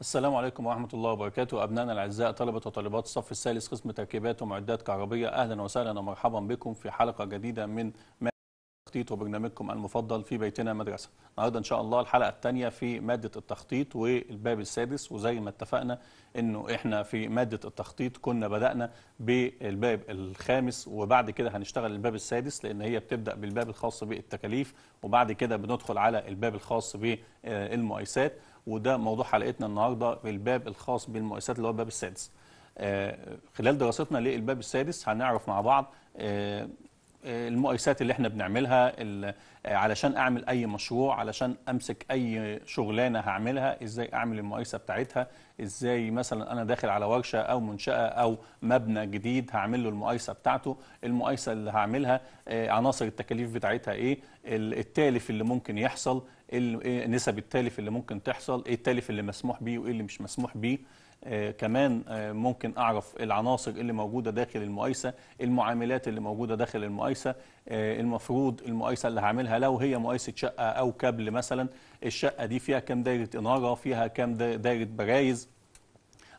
السلام عليكم ورحمة الله وبركاته أبنائنا الأعزاء طلبة وطالبات الصف الثالث قسم تركيبات ومعدات كهربية أهلا وسهلا ومرحبا بكم في حلقة جديدة من التخطيط وبرنامجكم المفضل في بيتنا مدرسة النهاردة إن شاء الله الحلقة الثانية في مادة التخطيط والباب السادس وزي ما اتفقنا أنه إحنا في مادة التخطيط كنا بدأنا بالباب الخامس وبعد كده هنشتغل الباب السادس لأن هي بتبدأ بالباب الخاص بالتكاليف وبعد كده بندخل على الباب الخاص بالمؤيسات وده موضوع حلقتنا النهارده الباب الخاص بالمؤسسات اللي هو الباب السادس آه، خلال دراستنا للباب السادس هنعرف مع بعض آه، المؤيسات اللي احنا بنعملها علشان اعمل اي مشروع علشان امسك اي شغلانه هعملها ازاي اعمل المؤيسه بتاعتها ازاي مثلا انا داخل على ورشه او منشاه او مبنى جديد هعمل له المؤيسه بتاعته المؤيسه اللي هعملها آه، عناصر التكاليف بتاعتها ايه التالف اللي ممكن يحصل إيه، نسب التالف اللي ممكن تحصل ايه التالف اللي مسموح بيه وايه اللي مش مسموح بيه آه، كمان آه، ممكن اعرف العناصر اللي موجوده داخل المؤيسه المعاملات اللي موجوده داخل المؤيسه آه، المفروض المؤيسه اللي هعملها لو هي مؤيسه شقه او كابل مثلا الشقه دي فيها كام دايره اناره فيها كام دايره برايز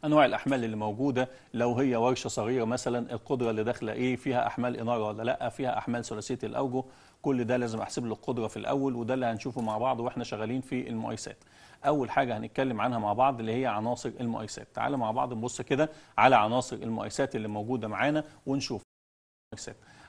انواع الاحمال اللي موجوده لو هي ورشه صغيره مثلا القدره اللي داخله ايه فيها احمال اناره ولا لا فيها احمال ثلاثيه الاوجه كل ده لازم احسب له القدره في الاول وده اللي هنشوفه مع بعض واحنا شغالين في المؤيسات اول حاجه هنتكلم عنها مع بعض اللي هي عناصر المؤيسات تعال مع بعض نبص كده على عناصر المؤيسات اللي موجوده معانا ونشوف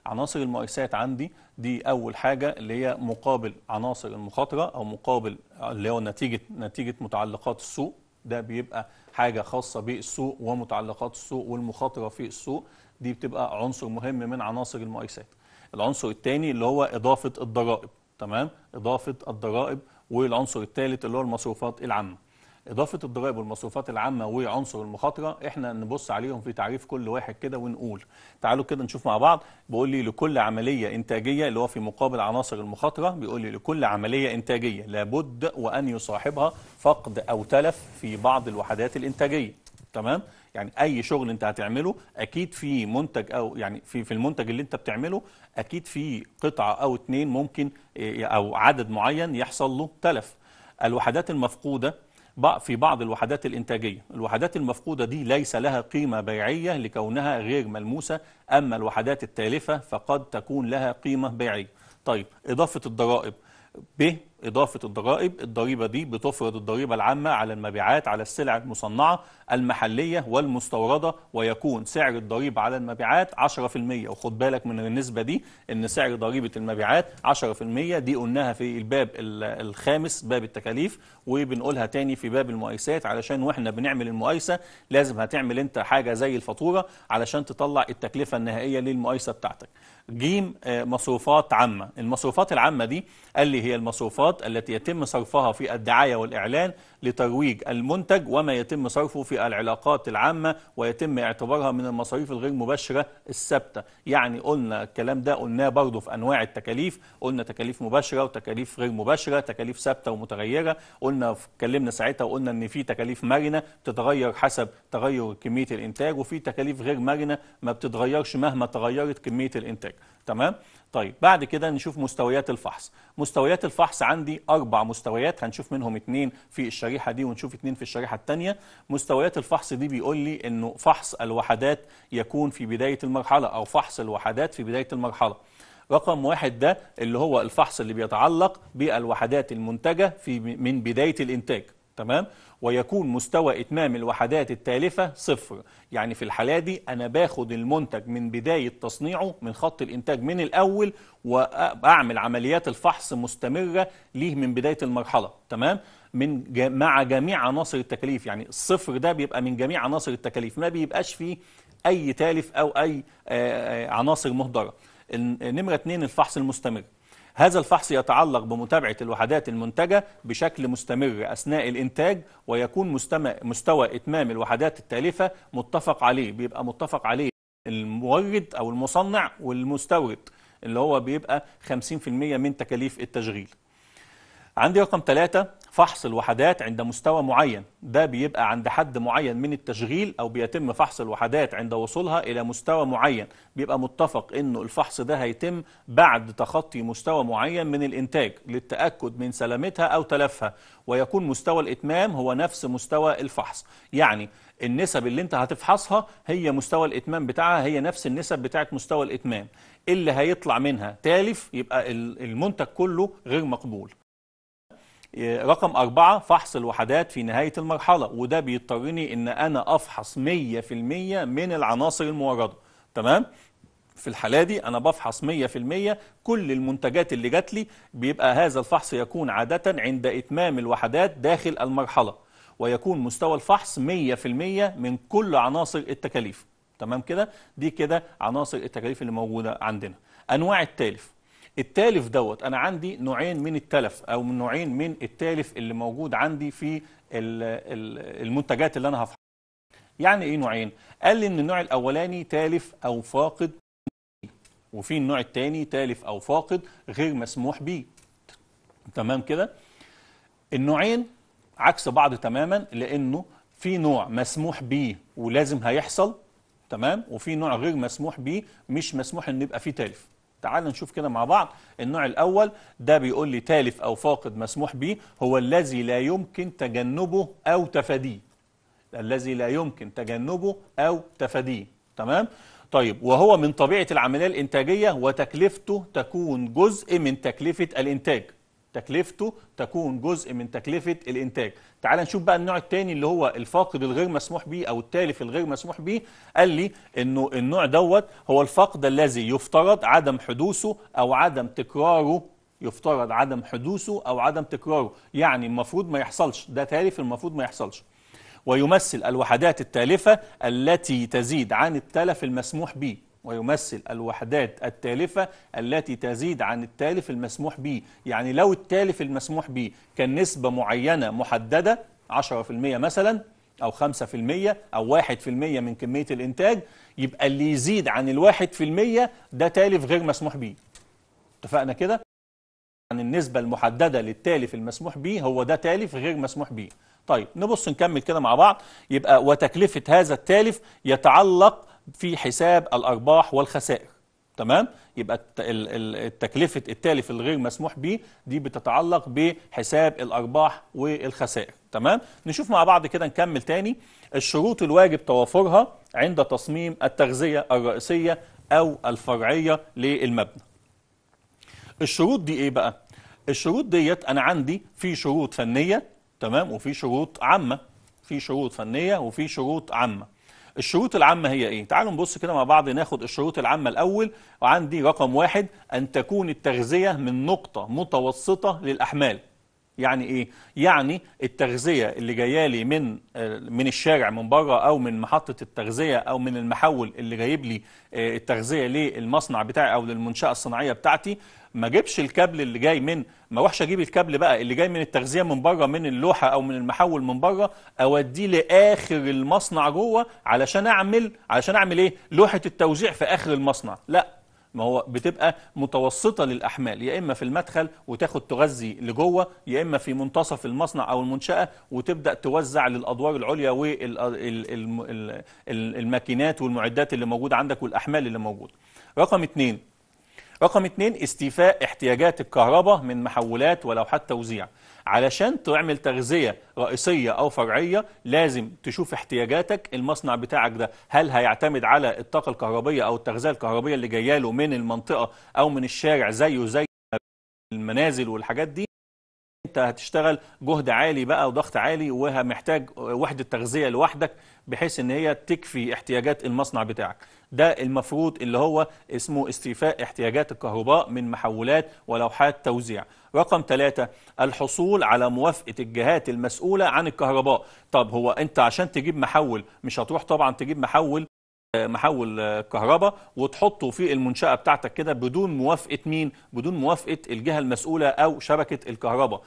عناصر المؤيسات عندي دي اول حاجه اللي هي مقابل عناصر المخاطره او مقابل اللي هو نتيجه نتيجه متعلقات السوق ده بيبقى حاجه خاصه بالسوق ومتعلقات السوق والمخاطره في السوق دي بتبقى عنصر مهم من عناصر المؤيسات العنصر الثاني اللي هو اضافه الضرائب تمام اضافه الضرائب والعنصر الثالث اللي هو المصروفات العامه اضافه الضرائب والمصروفات العامه وعنصر المخاطره احنا نبص عليهم في تعريف كل واحد كده ونقول تعالوا كده نشوف مع بعض بيقول لي لكل عمليه انتاجيه اللي هو في مقابل عناصر المخاطره بيقول لي لكل عمليه انتاجيه لابد وان يصاحبها فقد او تلف في بعض الوحدات الانتاجيه تمام يعني اي شغل انت هتعمله اكيد في منتج او يعني في في المنتج اللي انت بتعمله اكيد في قطعه او اتنين ممكن إيه، او عدد معين يحصل له تلف الوحدات المفقوده في بعض الوحدات الإنتاجية الوحدات المفقودة دي ليس لها قيمة بيعية لكونها غير ملموسة أما الوحدات التالفة فقد تكون لها قيمة بيعية طيب إضافة الضرائب ب إضافة الضرائب الضريبة دي بتفرض الضريبة العامة على المبيعات على السلع المصنعة المحلية والمستوردة ويكون سعر الضريبة على المبيعات 10% وخد بالك من النسبة دي إن سعر ضريبة المبيعات 10% دي قلناها في الباب الخامس باب التكاليف وبنقولها تاني في باب المؤيسات علشان وإحنا بنعمل المؤيسة لازم هتعمل أنت حاجة زي الفاتورة علشان تطلع التكلفة النهائية للمؤيسة بتاعتك جيم آه، مصروفات عامة المصروفات العامة دي قال لي هي المصروفات المليارات التي يتم صرفها في الدعاية والإعلان لترويج المنتج وما يتم صرفه في العلاقات العامة ويتم اعتبارها من المصاريف الغير مباشرة الثابتة يعني قلنا الكلام ده قلناه برضه في أنواع التكاليف قلنا تكاليف مباشرة وتكاليف غير مباشرة تكاليف ثابتة ومتغيرة قلنا اتكلمنا ساعتها وقلنا إن في تكاليف مرنة بتتغير حسب تغير كمية الإنتاج وفي تكاليف غير مرنة ما بتتغيرش مهما تغيرت كمية الإنتاج تمام طيب بعد كده نشوف مستويات الفحص مستويات الفحص عندي أربع مستويات هنشوف منهم اتنين في الشريحة دي ونشوف اتنين في الشريحة التانية مستويات الفحص دي بيقول لي أنه فحص الوحدات يكون في بداية المرحلة أو فحص الوحدات في بداية المرحلة رقم واحد ده اللي هو الفحص اللي بيتعلق بالوحدات المنتجة في من بداية الإنتاج تمام ويكون مستوى إتمام الوحدات التالفة صفر يعني في الحالة دي أنا باخد المنتج من بداية تصنيعه من خط الإنتاج من الأول وأعمل عمليات الفحص مستمرة ليه من بداية المرحلة تمام من جا مع جميع عناصر التكاليف يعني الصفر ده بيبقى من جميع عناصر التكاليف ما بيبقاش فيه أي تالف أو أي عناصر مهدرة نمرة اتنين الفحص المستمر هذا الفحص يتعلق بمتابعة الوحدات المنتجة بشكل مستمر أثناء الإنتاج ويكون مستوى إتمام الوحدات التالفة متفق عليه بيبقى متفق عليه المورد أو المصنع والمستورد اللي هو بيبقى 50% من تكاليف التشغيل عندي رقم ثلاثة فحص الوحدات عند مستوى معين ده بيبقى عند حد معين من التشغيل أو بيتم فحص الوحدات عند وصولها إلى مستوى معين بيبقى متفق أنه الفحص ده هيتم بعد تخطي مستوى معين من الإنتاج للتأكد من سلامتها أو تلفها ويكون مستوى الإتمام هو نفس مستوى الفحص يعني النسب اللي انت هتفحصها هي مستوى الاتمام بتاعها هي نفس النسب بتاعت مستوى الاتمام اللي هيطلع منها تالف يبقى المنتج كله غير مقبول رقم أربعة فحص الوحدات في نهاية المرحلة وده بيضطرني إن أنا أفحص 100% من العناصر الموردة تمام؟ في الحالة دي أنا بفحص 100% كل المنتجات اللي جات لي بيبقى هذا الفحص يكون عادة عند إتمام الوحدات داخل المرحلة ويكون مستوى الفحص 100% من كل عناصر التكاليف تمام كده؟ دي كده عناصر التكاليف اللي موجودة عندنا أنواع التالف التالف دوت انا عندي نوعين من التلف او من نوعين من التالف اللي موجود عندي في المنتجات اللي انا هفحصها يعني ايه نوعين قال لي ان النوع الاولاني تالف او فاقد وفي النوع الثاني تالف او فاقد غير مسموح به تمام كده النوعين عكس بعض تماما لانه في نوع مسموح به ولازم هيحصل تمام وفي نوع غير مسموح به مش مسموح ان يبقى فيه تالف تعال نشوف كده مع بعض النوع الأول ده بيقول لي تالف أو فاقد مسموح به هو الذي لا يمكن تجنبه أو تفاديه الذي لا يمكن تجنبه أو تفاديه تمام؟ طيب وهو من طبيعة العملية الإنتاجية وتكلفته تكون جزء من تكلفة الإنتاج تكلفته تكون جزء من تكلفة الإنتاج تعال نشوف بقى النوع الثاني اللي هو الفاقد الغير مسموح به أو التالف الغير مسموح به قال لي أنه النوع دوت هو الفقد الذي يفترض عدم حدوثه أو عدم تكراره يفترض عدم حدوثه أو عدم تكراره يعني المفروض ما يحصلش ده تالف المفروض ما يحصلش ويمثل الوحدات التالفة التي تزيد عن التلف المسموح به ويمثل الوحدات التالفة التي تزيد عن التالف المسموح به يعني لو التالف المسموح به كان نسبة معينة محددة 10% مثلا أو 5% أو 1% من كمية الإنتاج يبقى اللي يزيد عن الواحد في المية ده تالف غير مسموح به اتفقنا كده؟ عن يعني النسبة المحددة للتالف المسموح به هو ده تالف غير مسموح به طيب نبص نكمل كده مع بعض يبقى وتكلفة هذا التالف يتعلق في حساب الأرباح والخسائر تمام يبقى التكلفة التالف الغير مسموح به دي بتتعلق بحساب الأرباح والخسائر تمام نشوف مع بعض كده نكمل تاني الشروط الواجب توافرها عند تصميم التغذية الرئيسية أو الفرعية للمبنى الشروط دي إيه بقى الشروط ديت أنا عندي في شروط فنية تمام وفي شروط عامة في شروط فنية وفي شروط عامة الشروط العامة هي إيه؟ تعالوا نبص كده مع بعض ناخد الشروط العامة الأول وعندي رقم واحد أن تكون التغذية من نقطة متوسطة للأحمال يعني ايه يعني التغذيه اللي جايه لي من آه، من الشارع من بره او من محطه التغذيه او من المحول اللي جايب لي آه، التغذيه للمصنع بتاعي او للمنشاه الصناعيه بتاعتي ما جيبش الكابل اللي جاي من ما اروحش اجيب الكابل بقى اللي جاي من التغذيه من بره من اللوحه او من المحول من بره اوديه لاخر المصنع جوه علشان اعمل علشان اعمل ايه لوحه التوزيع في اخر المصنع لا ما هو بتبقى متوسطه للاحمال يا اما في المدخل وتاخد تغذي لجوه يا اما في منتصف المصنع او المنشاه وتبدا توزع للادوار العليا والماكينات والمعدات اللي موجوده عندك والاحمال اللي موجوده رقم اتنين رقم اتنين استيفاء احتياجات الكهرباء من محولات ولوحات توزيع علشان تعمل تغذية رئيسية أو فرعية لازم تشوف احتياجاتك المصنع بتاعك ده هل هيعتمد على الطاقة الكهربية أو التغذية الكهربية اللي له من المنطقة أو من الشارع زيه زي المنازل والحاجات دي انت هتشتغل جهد عالي بقى وضغط عالي ومحتاج وحده تغذيه لوحدك بحيث ان هي تكفي احتياجات المصنع بتاعك ده المفروض اللي هو اسمه استيفاء احتياجات الكهرباء من محولات ولوحات توزيع رقم ثلاثة الحصول على موافقة الجهات المسؤولة عن الكهرباء طب هو انت عشان تجيب محول مش هتروح طبعا تجيب محول آه، محول آه، كهرباء وتحطه في المنشأة بتاعتك كده بدون موافقة مين؟ بدون موافقة الجهة المسؤولة أو شبكة الكهرباء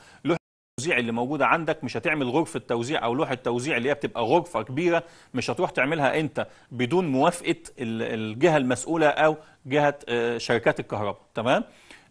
التوزيع اللي موجوده عندك مش هتعمل غرفه توزيع او لوحه توزيع اللي هي بتبقى غرفه كبيره مش هتروح تعملها انت بدون موافقه الجهه المسؤوله او جهه آه، شركات الكهرباء تمام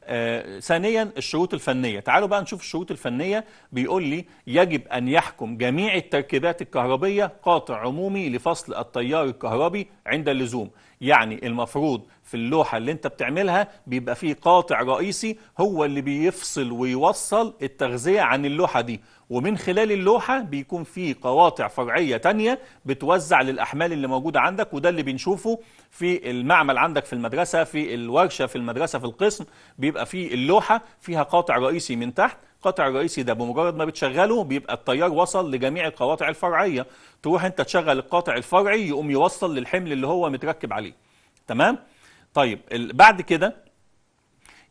آه، ثانيا الشروط الفنية تعالوا بقى نشوف الشروط الفنية بيقول لي يجب أن يحكم جميع التركيبات الكهربية قاطع عمومي لفصل التيار الكهربي عند اللزوم يعني المفروض في اللوحة اللي انت بتعملها بيبقى فيه قاطع رئيسي هو اللي بيفصل ويوصل التغذية عن اللوحة دي ومن خلال اللوحة بيكون في قواطع فرعية تانية بتوزع للأحمال اللي موجودة عندك وده اللي بنشوفه في المعمل عندك في المدرسة في الورشة في المدرسة في القسم بيبقى فيه اللوحة فيها قاطع رئيسي من تحت القطع الرئيسي ده بمجرد ما بتشغله بيبقى التيار وصل لجميع القواطع الفرعيه تروح انت تشغل القاطع الفرعي يقوم يوصل للحمل اللي هو متركب عليه تمام طيب بعد كده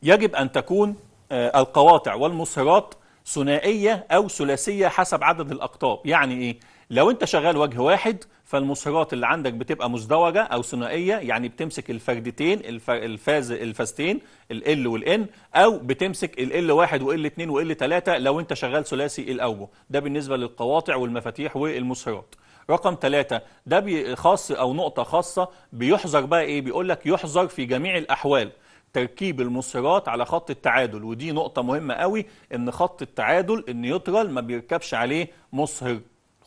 يجب ان تكون آه، القواطع والمصهرات ثنائيه او ثلاثيه حسب عدد الاقطاب يعني ايه لو انت شغال وجه واحد فالمصهرات اللي عندك بتبقى مزدوجه او ثنائيه يعني بتمسك الفردتين الفاز الفازتين ال والان او بتمسك ال 1 وال 2 وال 3 لو انت شغال ثلاثي الاوجه ده بالنسبه للقواطع والمفاتيح والمصهرات رقم ثلاثة ده خاص أو نقطة خاصة بيحظر بقى إيه بيقول لك يحظر في جميع الأحوال تركيب المصهرات على خط التعادل ودي نقطة مهمة قوي إن خط التعادل النيوترال ما بيركبش عليه مصهر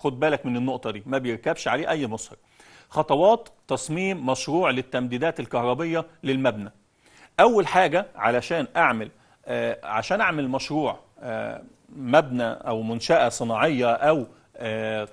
خد بالك من النقطة دي ما بيركبش عليه أي مصهر خطوات تصميم مشروع للتمديدات الكهربية للمبنى أول حاجة علشان أعمل آه عشان أعمل مشروع آه مبنى أو منشأة صناعية أو آه,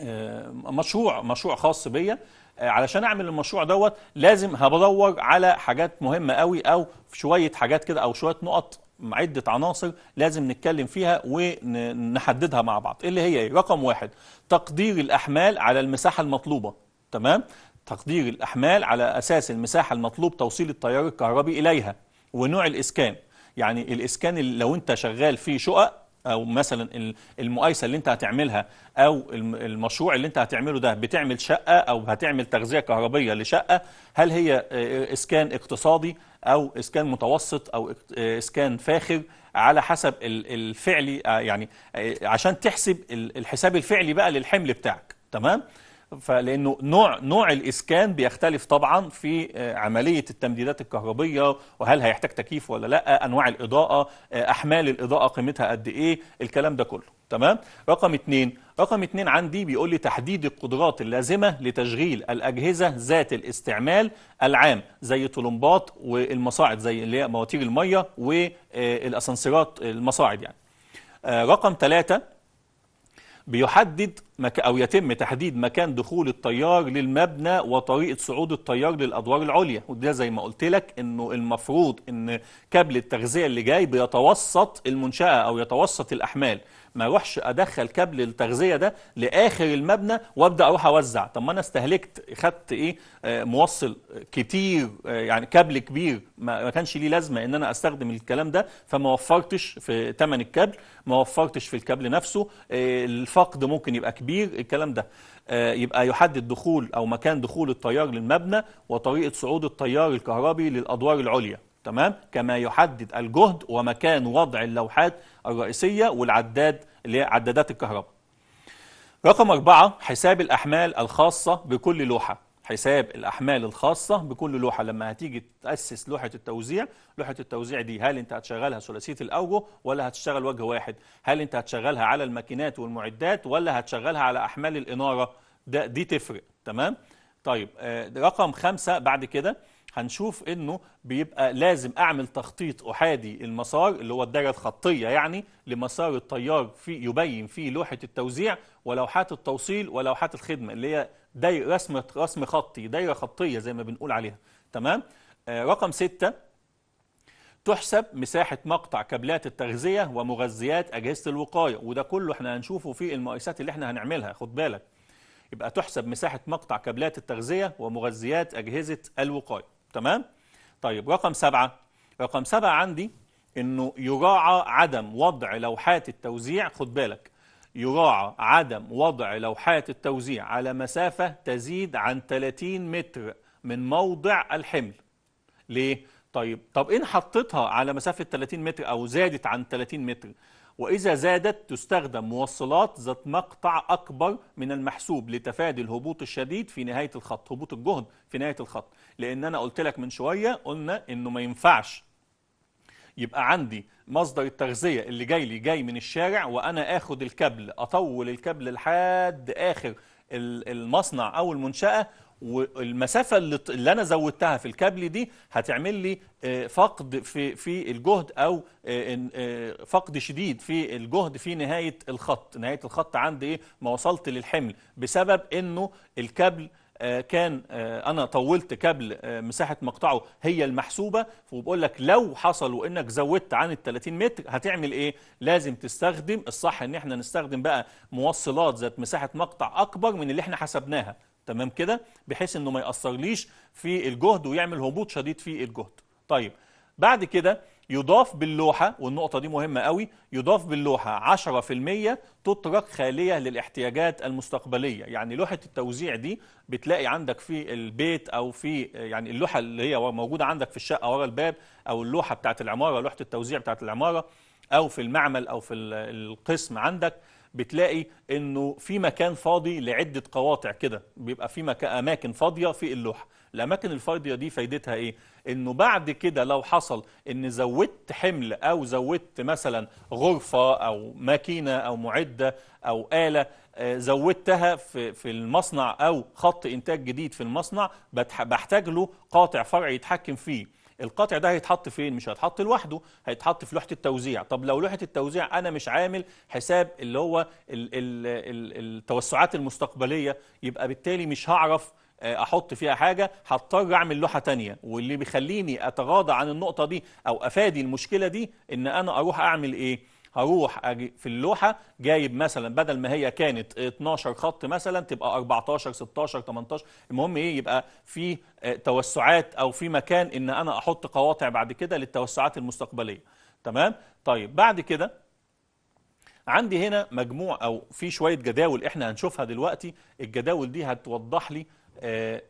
آه، مشروع مشروع خاص بيا آه، علشان اعمل المشروع دوت لازم هبدور على حاجات مهمه قوي او شويه حاجات كده او شويه نقط عدة عناصر لازم نتكلم فيها ونحددها مع بعض إيه اللي هي ايه رقم واحد تقدير الأحمال على المساحة المطلوبة تمام تقدير الأحمال على أساس المساحة المطلوب توصيل التيار الكهربي إليها ونوع الإسكان يعني الإسكان لو أنت شغال فيه شقق او مثلا المقايسه اللي انت هتعملها او المشروع اللي انت هتعمله ده بتعمل شقه او هتعمل تغذيه كهربيه لشقه هل هي اسكان اقتصادي او اسكان متوسط او اسكان فاخر على حسب الفعلي آه، يعني عشان تحسب الحساب الفعلي بقى للحمل بتاعك تمام فلانه نوع نوع الاسكان بيختلف طبعا في آه، عمليه التمديدات الكهربيه وهل هيحتاج تكييف ولا لا انواع الاضاءه آه، احمال الاضاءه قيمتها قد ايه الكلام ده كله تمام رقم اتنين رقم اتنين عندي بيقول لي تحديد القدرات اللازمة لتشغيل الأجهزة ذات الاستعمال العام زي طولمبات والمصاعد زي اللي هي مواتير المية والأسانسيرات آه، المصاعد يعني رقم ثلاثة بيحدد أو يتم تحديد مكان دخول الطيار للمبنى وطريقة صعود الطيار للأدوار العليا وده زي ما قلت لك إنه المفروض إن كابل التغذية اللي جاي بيتوسط المنشأة أو يتوسط الأحمال ما اروحش ادخل كابل التغذيه ده لاخر المبنى وابدا اروح اوزع طب ما انا استهلكت خدت ايه آه، موصل كتير آه، يعني كابل كبير ما كانش ليه لازمه ان انا استخدم الكلام ده فما وفرتش في ثمن الكابل ما وفرتش في الكابل نفسه آه، الفقد ممكن يبقى كبير تكبير الكلام ده آه، يبقى يحدد دخول أو مكان دخول التيار للمبنى وطريقة صعود التيار الكهربي للأدوار العليا تمام كما يحدد الجهد ومكان وضع اللوحات الرئيسية والعداد اللي هي عدادات الكهرباء رقم أربعة حساب الأحمال الخاصة بكل لوحة حساب الأحمال الخاصة بكل لوحة لما هتيجي تأسس لوحة التوزيع لوحة التوزيع دي هل أنت هتشغلها ثلاثية الأوجه ولا هتشتغل وجه واحد هل أنت هتشغلها على الماكينات والمعدات ولا هتشغلها على أحمال الإنارة ده دي تفرق تمام طيب آه، رقم خمسة بعد كده هنشوف انه بيبقى لازم اعمل تخطيط احادي المسار اللي هو الدايره الخطيه يعني لمسار التيار في يبين فيه لوحه التوزيع ولوحات التوصيل ولوحات الخدمه اللي هي دايره رسم رسم خطي دايره خطيه زي ما بنقول عليها تمام آه رقم ستة تحسب مساحة مقطع كابلات التغذية ومغذيات أجهزة الوقاية وده كله احنا هنشوفه في المقايسات اللي احنا هنعملها خد بالك يبقى تحسب مساحة مقطع كابلات التغذية ومغذيات أجهزة الوقاية تمام طيب رقم سبعة رقم سبعة عندي انه يراعى عدم وضع لوحات التوزيع خد بالك يراعى عدم وضع لوحات التوزيع على مسافة تزيد عن 30 متر من موضع الحمل ليه؟ طيب طب إن حطيتها على مسافة 30 متر أو زادت عن 30 متر وإذا زادت تستخدم موصلات ذات مقطع أكبر من المحسوب لتفادي الهبوط الشديد في نهاية الخط هبوط الجهد في نهاية الخط لأن أنا قلت لك من شوية قلنا إنه ما ينفعش يبقى عندي مصدر التغذية اللي جاي لي جاي من الشارع وأنا آخد الكابل أطول الكابل لحد آخر المصنع أو المنشأة والمسافه اللي انا زودتها في الكابل دي هتعمل لي آه، فقد في في الجهد او آه، آه، فقد شديد في الجهد في نهايه الخط نهايه الخط عند ايه ما وصلت للحمل بسبب انه الكابل كان انا طولت كابل مساحه مقطعه هي المحسوبه وبقول لك لو حصل وانك زودت عن ال 30 متر هتعمل ايه لازم تستخدم الصح ان احنا نستخدم بقى موصلات ذات مساحه مقطع اكبر من اللي احنا حسبناها تمام كده بحيث انه ما ياثرليش في الجهد ويعمل هبوط شديد في الجهد طيب بعد كده يضاف باللوحة والنقطة دي مهمة قوي يضاف باللوحة 10% تترك خالية للاحتياجات المستقبلية يعني لوحة التوزيع دي بتلاقي عندك في البيت أو في يعني اللوحة اللي هي موجودة عندك في الشقة ورا الباب أو اللوحة بتاعت العمارة لوحة التوزيع بتاعت العمارة أو في المعمل أو في القسم عندك بتلاقي انه في مكان فاضي لعده قواطع كده بيبقى في مكان اماكن فاضيه في اللوحه الاماكن الفاضيه دي فايدتها ايه انه بعد كده لو حصل ان زودت حمل او زودت مثلا غرفه او ماكينه او معده او اله آه، زودتها في في المصنع او خط انتاج جديد في المصنع بحتاج له قاطع فرعي يتحكم فيه القطع ده هيتحط فين مش هيتحط لوحده هيتحط في لوحه التوزيع طب لو لوحه التوزيع انا مش عامل حساب اللي هو الـ الـ الـ التوسعات المستقبليه يبقى بالتالي مش هعرف آه، احط فيها حاجه هضطر اعمل لوحه تانية واللي بيخليني اتغاضى عن النقطه دي او افادي المشكله دي ان انا اروح اعمل ايه هروح أجي في اللوحه جايب مثلا بدل ما هي كانت 12 خط مثلا تبقى 14 16 18 المهم ايه يبقى في آه، توسعات او في مكان ان انا احط قواطع بعد كده للتوسعات المستقبليه تمام طيب بعد كده عندي هنا مجموع او في شويه جداول احنا هنشوفها دلوقتي الجداول دي هتوضح لي آه، آه،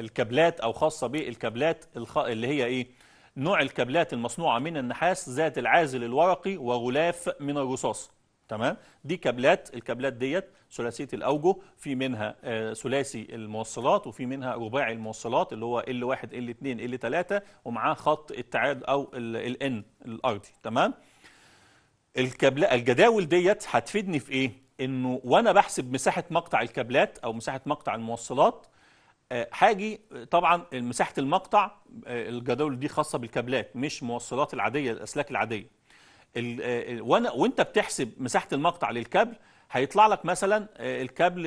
الكابلات او خاصه بالكابلات اللي هي ايه نوع الكابلات المصنوعة من النحاس ذات العازل الورقي وغلاف من الرصاص تمام دي كابلات الكابلات ديت ثلاثيه الاوجه في منها آه، ثلاثي الموصلات وفي منها رباعي الموصلات اللي هو ال 1 ال 2 ال 3 ومعاه خط التعاد او الان الارضي تمام الكابلا الجداول ديت هتفيدني في ايه انه وانا بحسب مساحه مقطع الكابلات او مساحه مقطع الموصلات هاجي آه، طبعا مساحه المقطع آه، الجداول دي خاصه بالكابلات مش موصلات العاديه الاسلاك العاديه آه، وانت بتحسب مساحه المقطع للكابل هيطلع لك مثلا الكابل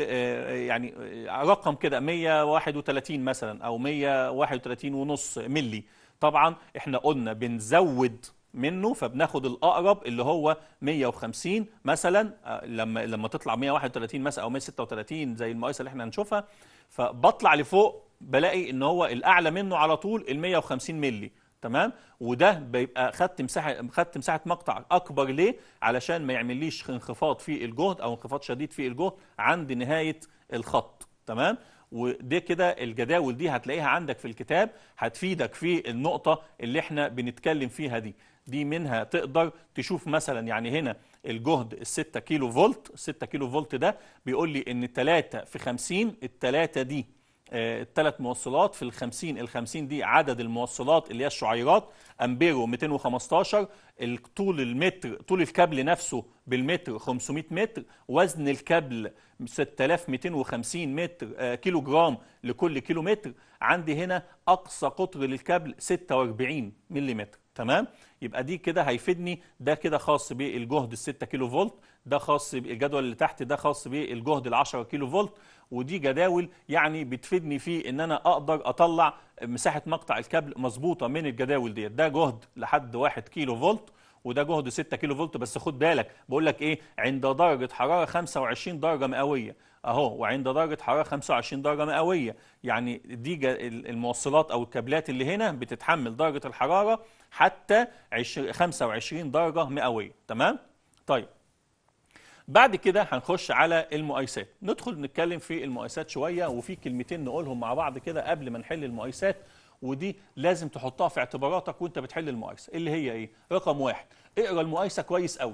يعني رقم كده 131 مثلا او 131 ونص ملي طبعا احنا قلنا بنزود منه فبناخد الاقرب اللي هو 150 مثلا لما لما تطلع 131 مثلا او 136 زي المقاييس اللي احنا هنشوفها فبطلع لفوق بلاقي ان هو الاعلى منه على طول ال 150 مللي تمام وده بيبقى خدت مساحه خدت مساحه مقطع اكبر ليه علشان ما يعمليش انخفاض في الجهد او انخفاض شديد في الجهد عند نهايه الخط تمام ودي كده الجداول دي هتلاقيها عندك في الكتاب هتفيدك في النقطه اللي احنا بنتكلم فيها دي دي منها تقدر تشوف مثلا يعني هنا الجهد ال 6 كيلو فولت ال 6 كيلو فولت ده بيقول لي ان 3 في 50 التلاته دي آه، التلات موصلات في ال 50 ال 50 دي عدد الموصلات اللي هي الشعيرات امبيرو 215 طول المتر طول الكابل نفسه بالمتر 500 متر وزن الكابل 6250 متر آه، كيلو جرام لكل كيلو متر عندي هنا اقصى قطر للكابل 46 ملم تمام يبقى دي كده هيفيدني ده كده خاص بالجهد ال 6 كيلو فولت ده خاص بالجدول اللي تحت ده خاص بالجهد ال 10 كيلو فولت ودي جداول يعني بتفيدني في ان انا اقدر اطلع مساحه مقطع الكابل مظبوطه من الجداول ديت ده جهد لحد 1 كيلو فولت وده جهد 6 كيلو فولت بس خد بالك بقول لك ايه عند درجه حراره 25 درجه مئويه اهو وعند درجه حراره 25 درجه مئويه يعني دي الموصلات او الكابلات اللي هنا بتتحمل درجه الحراره حتى 25 درجه مئويه تمام طيب بعد كده هنخش على المؤيسات ندخل نتكلم في المؤيسات شويه وفي كلمتين نقولهم مع بعض كده قبل ما نحل المؤيسات ودي لازم تحطها في اعتباراتك وانت بتحل المؤيسه اللي هي ايه رقم واحد اقرا المؤيسه كويس قوي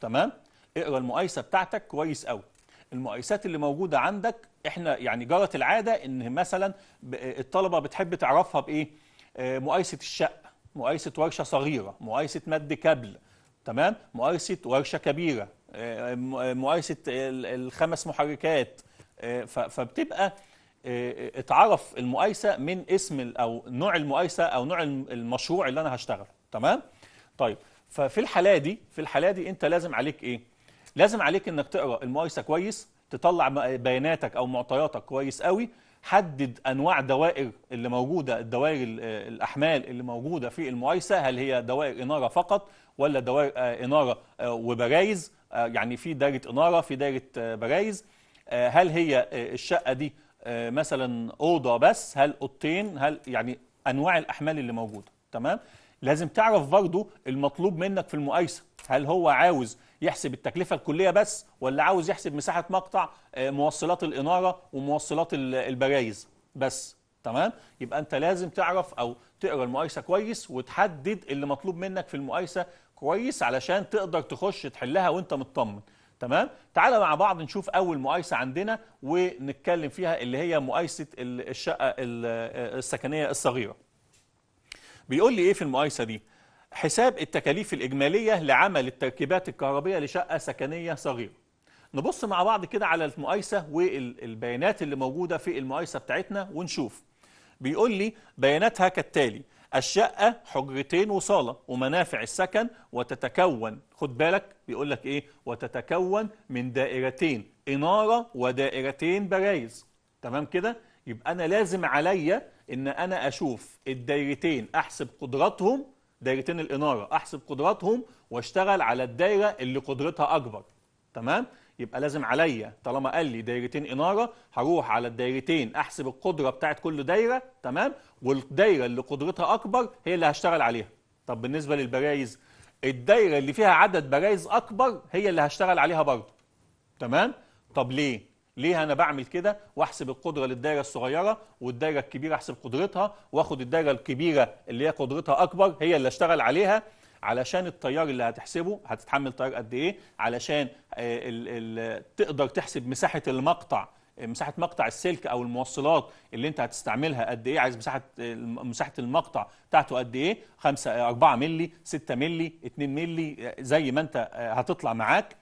تمام اقرا المؤيسه بتاعتك كويس قوي المقايسات اللي موجوده عندك احنا يعني جرت العاده ان مثلا الطلبه بتحب تعرفها بايه آه، مقايسه الشقه مقايسه ورشه صغيره مقايسه مد كابل تمام مقايسه ورشه كبيره آه، آه، مقايسه الخمس محركات فبتبقى اتعرف المقايسه من اسم او نوع المقايسه او نوع المشروع اللي انا هشتغله تمام طيب ففي الحاله دي في الحاله دي انت لازم عليك ايه لازم عليك انك تقرا المقايسه كويس تطلع بياناتك او معطياتك كويس قوي حدد انواع دوائر اللي موجوده الدوائر الاحمال اللي موجوده في المقايسه هل هي دوائر اناره فقط ولا دوائر آه، اناره آه، وبرايز آه، يعني في دايره اناره في دايره برايز هل هي الشقه دي مثلا اوضه بس هل اوضتين هل يعني انواع الاحمال اللي موجوده تمام لازم تعرف برضه المطلوب منك في المقايسه هل هو عاوز يحسب التكلفه الكليه بس ولا عاوز يحسب مساحه مقطع آه، موصلات الاناره وموصلات البرايز بس تمام يبقى انت لازم تعرف او تقرا المقايسه كويس وتحدد اللي مطلوب منك في المقايسه كويس علشان تقدر تخش تحلها وانت مطمن تمام تعالى مع بعض نشوف اول مقايسه عندنا ونتكلم فيها اللي هي مقايسه الشقه آه، السكنيه الصغيره بيقول لي ايه في المقايسه دي حساب التكاليف الإجمالية لعمل التركيبات الكهربية لشقة سكنية صغيرة نبص مع بعض كده على المقايسة والبيانات اللي موجودة في المقايسة بتاعتنا ونشوف بيقول لي بياناتها كالتالي الشقة حجرتين وصالة ومنافع السكن وتتكون خد بالك بيقول لك إيه وتتكون من دائرتين إنارة ودائرتين برايز تمام كده يبقى أنا لازم عليا إن أنا أشوف الدائرتين أحسب قدراتهم دايرتين الاناره احسب قدراتهم واشتغل على الدايره اللي قدرتها اكبر تمام يبقى لازم عليا طالما قال لي دايرتين اناره هروح على الدايرتين احسب القدره بتاعت كل دايره تمام والدايره اللي قدرتها اكبر هي اللي هشتغل عليها طب بالنسبه للبرايز الدايره اللي فيها عدد برايز اكبر هي اللي هشتغل عليها برضه تمام طب ليه ليه انا بعمل كده واحسب القدره للدايره الصغيره والدايره الكبيره احسب قدرتها واخد الدايره الكبيره اللي هي قدرتها اكبر هي اللي اشتغل عليها علشان التيار اللي هتحسبه هتتحمل تيار قد ايه علشان الـ آه، الـ تقدر تحسب مساحه المقطع مساحه مقطع السلك او الموصلات اللي انت هتستعملها قد ايه عايز مساحه مساحه المقطع بتاعته قد ايه 5 4 آه، مللي 6 مللي 2 مللي آه، زي ما انت هتطلع معاك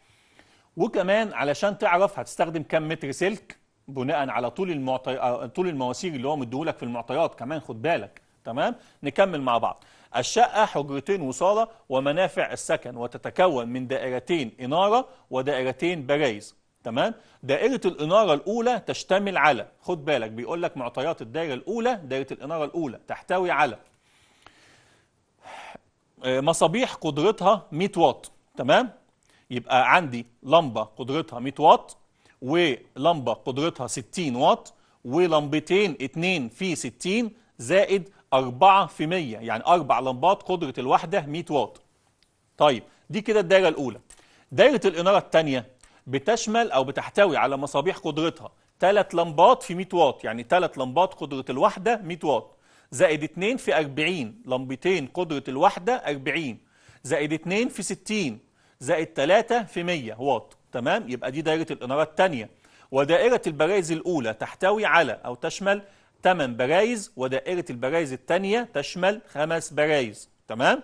وكمان علشان تعرف هتستخدم كم متر سلك بناء على طول المعطي... آه، طول المواسير اللي هو مديهولك في المعطيات كمان خد بالك تمام نكمل مع بعض الشقة حجرتين وصالة ومنافع السكن وتتكون من دائرتين إنارة ودائرتين برايز تمام دائرة الإنارة الأولى تشتمل على خد بالك بيقول لك معطيات الدائرة الأولى دائرة الإنارة الأولى تحتوي على آه، مصابيح قدرتها 100 واط تمام يبقى عندي لمبه قدرتها 100 واط ولمبه قدرتها 60 واط ولمبتين 2 في 60 زائد 4 في 100 يعني اربع لمبات قدره الواحده 100 واط طيب دي كده الدايره الاولى دايره الاناره الثانيه بتشمل او بتحتوي على مصابيح قدرتها ثلاث لمبات في 100 واط يعني ثلاث لمبات قدره الواحده 100 واط زائد 2 في 40 لمبتين قدره الواحده 40 زائد 2 في 60 زائد 3 في 100 واط تمام يبقى دي دائرة الإنارة الثانية ودائرة البرايز الأولى تحتوي على أو تشمل 8 برايز ودائرة البرايز الثانية تشمل 5 برايز تمام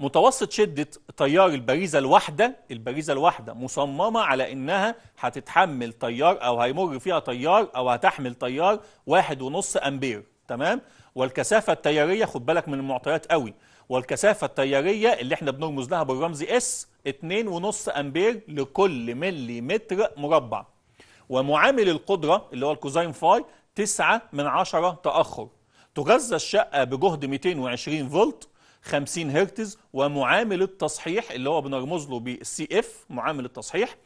متوسط شدة تيار البريزة الواحدة البريزة الواحدة مصممة على إنها هتتحمل تيار أو هيمر فيها تيار أو هتحمل تيار 1.5 أمبير تمام والكثافة التيارية خد بالك من المعطيات قوي والكثافة التيارية اللي احنا بنرمز لها بالرمز اس 2.5 أمبير لكل ملي متر مربع ومعامل القدرة اللي هو الكوزين فاي 9 من 10 تأخر تغذى الشقة بجهد 220 فولت 50 هرتز ومعامل التصحيح اللي هو بنرمز له بالسي اف معامل التصحيح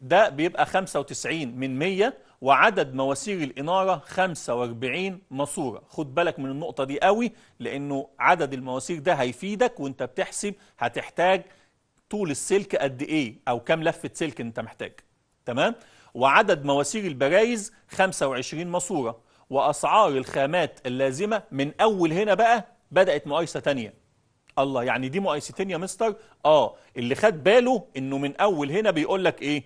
ده بيبقى 95 من 100 وعدد مواسير الإنارة 45 ماسورة خد بالك من النقطة دي قوي لأنه عدد المواسير ده هيفيدك وانت بتحسب هتحتاج طول السلك قد إيه أو كام لفة سلك انت محتاج تمام وعدد مواسير البرايز 25 ماسورة وأسعار الخامات اللازمة من أول هنا بقى بدأت مقايسة تانية الله يعني دي مقايستين يا مستر اه اللي خد باله انه من اول هنا بيقول لك ايه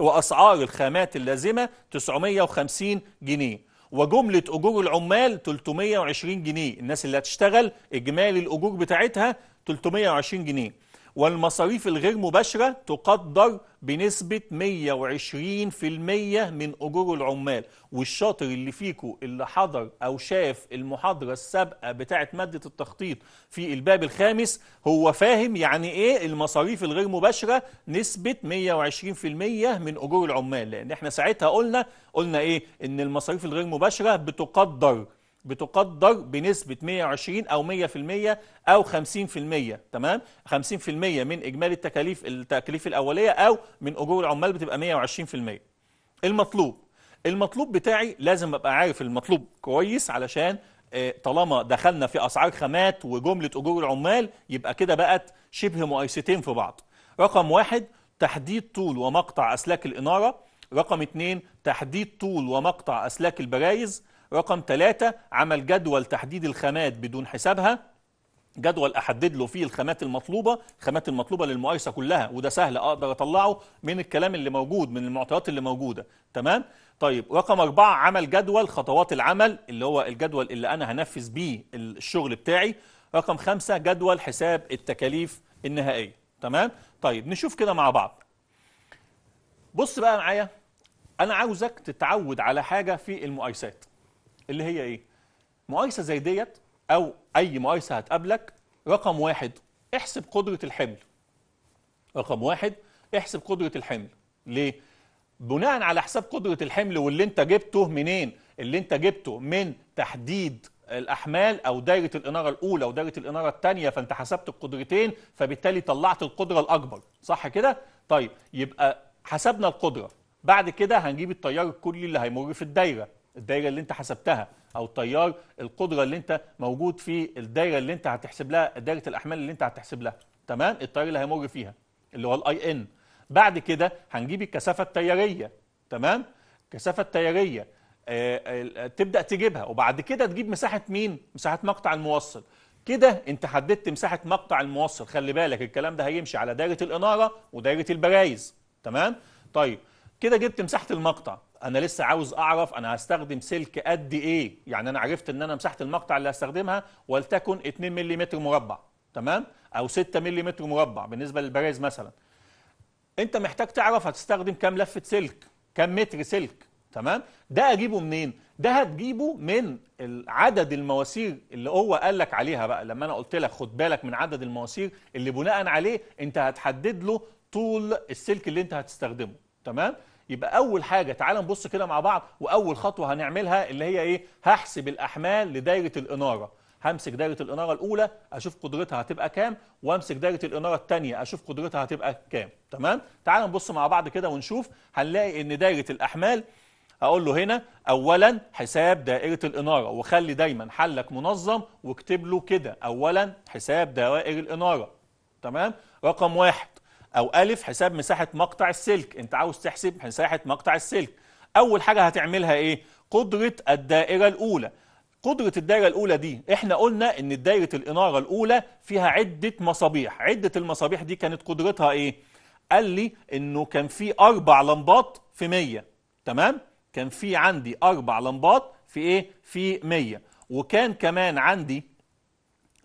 وأسعار الخامات اللازمة 950 جنيه وجملة أجور العمال 320 جنيه الناس اللي هتشتغل إجمالي الأجور بتاعتها 320 جنيه والمصاريف الغير مباشرة تقدر بنسبة 120% من أجور العمال والشاطر اللي فيكو اللي حضر أو شاف المحاضرة السابقة بتاعة مادة التخطيط في الباب الخامس هو فاهم يعني إيه المصاريف الغير مباشرة نسبة 120% من أجور العمال لأن إحنا ساعتها قلنا قلنا إيه إن المصاريف الغير مباشرة بتقدر بتقدر بنسبة 120 أو 100% أو 50% تمام 50% من إجمالي التكاليف التكاليف الأولية أو من أجور العمال بتبقى 120% المطلوب المطلوب بتاعي لازم أبقى عارف المطلوب كويس علشان آه، طالما دخلنا في أسعار خامات وجملة أجور العمال يبقى كده بقت شبه مقايستين في بعض رقم واحد تحديد طول ومقطع أسلاك الإنارة رقم اتنين تحديد طول ومقطع أسلاك البرايز رقم ثلاثة عمل جدول تحديد الخامات بدون حسابها جدول احدد له فيه الخامات المطلوبه الخامات المطلوبه للمقايسه كلها وده سهل اقدر اطلعه من الكلام اللي موجود من المعطيات اللي موجوده تمام طيب رقم أربعة عمل جدول خطوات العمل اللي هو الجدول اللي انا هنفذ بيه الشغل بتاعي رقم خمسة جدول حساب التكاليف النهائيه تمام طيب نشوف كده مع بعض بص بقى معايا انا عاوزك تتعود على حاجه في المقايسات اللي هي ايه مقايسه زي ديت او اي مقايسه هتقابلك رقم واحد احسب قدره الحمل رقم واحد احسب قدره الحمل ليه بناء على حساب قدره الحمل واللي انت جبته منين اللي انت جبته من تحديد الاحمال او دايره الاناره الاولى ودايره الاناره الثانيه فانت حسبت القدرتين فبالتالي طلعت القدره الاكبر صح كده طيب يبقى حسبنا القدره بعد كده هنجيب التيار الكلي اللي هيمر في الدايره الدايره اللي انت حسبتها او التيار القدره اللي انت موجود في الدايره اللي انت هتحسب لها دايره الاحمال اللي انت هتحسب لها تمام التيار اللي هيمر فيها اللي هو الاي ان بعد كده هنجيب الكثافه التياريه تمام الكثافه التياريه آه، آه، تبدا تجيبها وبعد كده تجيب مساحه مين مساحه مقطع الموصل كده انت حددت مساحه مقطع الموصل خلي بالك الكلام ده هيمشي على دايره الاناره ودايره البرايز تمام طيب كده جبت مساحه المقطع انا لسه عاوز اعرف انا هستخدم سلك قد ايه يعني انا عرفت ان انا مساحه المقطع اللي هستخدمها ولتكن 2 ملم مربع تمام او 6 ملم مربع بالنسبه للبرايز مثلا انت محتاج تعرف هتستخدم كام لفه سلك كام متر سلك تمام ده اجيبه منين ده هتجيبه من عدد المواسير اللي هو قال لك عليها بقى لما انا قلت لك خد بالك من عدد المواسير اللي بناء عليه انت هتحدد له طول السلك اللي انت هتستخدمه تمام يبقى اول حاجه تعال نبص كده مع بعض واول خطوه هنعملها اللي هي ايه هحسب الاحمال لدايره الاناره همسك دايره الاناره الاولى اشوف قدرتها هتبقى كام وامسك دايره الاناره الثانيه اشوف قدرتها هتبقى كام تمام تعال نبص مع بعض كده ونشوف هنلاقي ان دايره الاحمال اقول له هنا اولا حساب دائره الاناره وخلي دايما حلك منظم واكتب له كده اولا حساب دوائر الاناره تمام رقم واحد او الف حساب مساحه مقطع السلك انت عاوز تحسب مساحه مقطع السلك اول حاجه هتعملها ايه قدره الدائره الاولى قدرة الدائرة الأولى دي احنا قلنا ان دائرة الإنارة الأولى فيها عدة مصابيح عدة المصابيح دي كانت قدرتها ايه قال لي انه كان في أربع لمبات في 100 تمام كان في عندي أربع لمبات في ايه في 100 وكان كمان عندي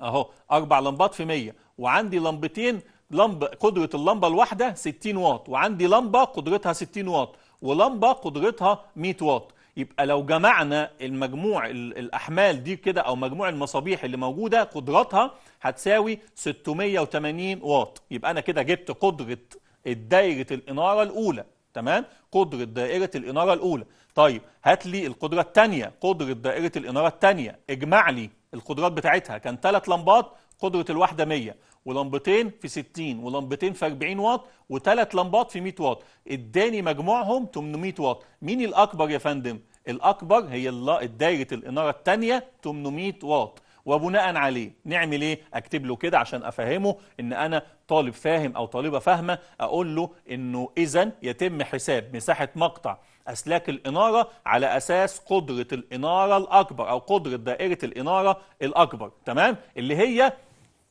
اهو أربع لمبات في 100 وعندي لمبتين لمبه قدره اللمبه الواحده 60 واط وعندي لمبه قدرتها 60 واط ولمبه قدرتها 100 واط يبقى لو جمعنا المجموع الاحمال دي كده او مجموع المصابيح اللي موجوده قدراتها هتساوي 680 واط يبقى انا كده جبت قدره دايره الاناره الاولى تمام قدره دائره الاناره الاولى طيب هات لي القدره الثانيه قدره دائره الاناره الثانيه اجمع لي القدرات بتاعتها كان ثلاث لمبات قدوة الواحدة 100 ولمبتين في 60 ولمبتين في 40 واط وثلاث لمبات في 100 واط اداني مجموعهم 800 واط مين الأكبر يا فندم؟ الأكبر هي دايرة الإنارة الثانية 800 واط وبناء عليه نعمل ايه اكتب له كده عشان افهمه ان انا طالب فاهم او طالبه فاهمه اقول له انه اذا يتم حساب مساحه مقطع اسلاك الاناره على اساس قدره الاناره الاكبر او قدره دائره الاناره الاكبر تمام اللي هي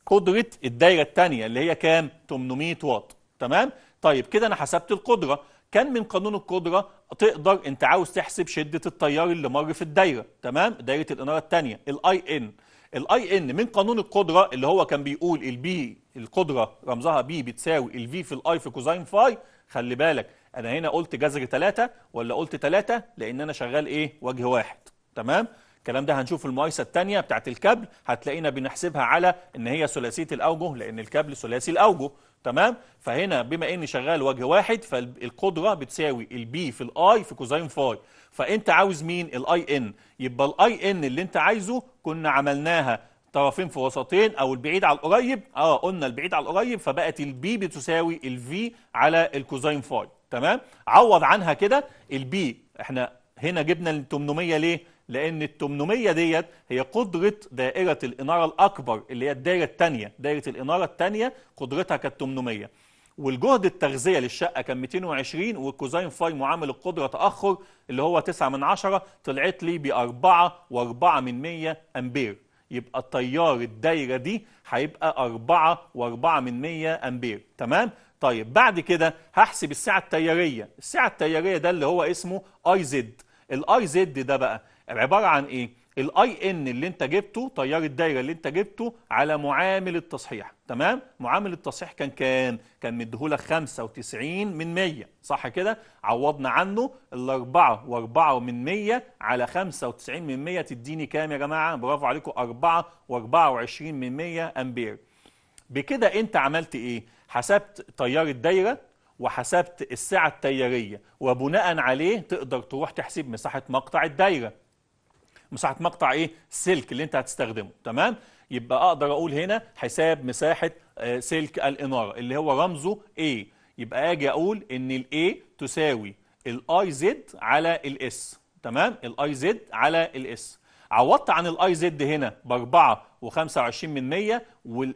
قدرة الدايرة الثانية اللي هي كام 800 واط تمام طيب كده أنا حسبت القدرة كان من قانون القدرة تقدر أنت عاوز تحسب شدة التيار اللي مر في الدايرة تمام دايرة الإنارة الثانية الاي ان الاي ان من قانون القدرة اللي هو كان بيقول البي القدرة رمزها بي بتساوي الفي في الاي في كوزين فاي خلي بالك أنا هنا قلت جذر 3 ولا قلت 3 لأن أنا شغال إيه وجه واحد تمام الكلام ده هنشوف المقايسه الثانيه بتاعت الكابل هتلاقينا بنحسبها على ان هي ثلاثيه الاوجه لان الكابل ثلاثي الاوجه تمام فهنا بما ان شغال وجه واحد فالقدره بتساوي البي في الاي في كوزين فاي فانت عاوز مين الاي ان يبقى الاي ان اللي انت عايزه كنا عملناها طرفين في وسطين او البعيد على القريب اه قلنا البعيد على القريب فبقت البي بتساوي الفي على الكوزين فاي تمام عوض عنها كده البي احنا هنا جبنا ال 800 ليه لان ال 800 ديت هي قدره دائره الاناره الاكبر اللي هي الدائره الثانيه دائره الاناره الثانيه قدرتها كانت 800 والجهد التغذيه للشقه كان 220 والكوزين فاي معامل القدره تاخر اللي هو 9 من 10 طلعت لي ب 4 و4 من 100 امبير يبقى التيار الدايره دي هيبقى 4 و4 من 100 امبير تمام طيب بعد كده هحسب السعه التياريه السعه التياريه ده اللي هو اسمه اي زد الاي زد ده بقى عباره عن ايه الاي ان اللي انت جبته تيار الدايره اللي انت جبته على معامل التصحيح تمام معامل التصحيح كان كان كان مديهولك 95 من 100 صح كده عوضنا عنه و 4 من 100 على 95 من 100 تديني كام يا جماعه برافو عليكم 4 و24 من 100 امبير بكده انت عملت ايه حسبت تيار الدايره وحسبت السعه التياريه وبناء عليه تقدر تروح تحسب مساحه مقطع الدايره مساحه مقطع ايه السلك اللي انت هتستخدمه تمام يبقى اقدر اقول هنا حساب مساحه آه، سلك الاناره اللي هو رمزه A يبقى اجي اقول ان A تساوي I زد على S، تمام I زد على S. عوضت عن I زد هنا ب 4.25 من 100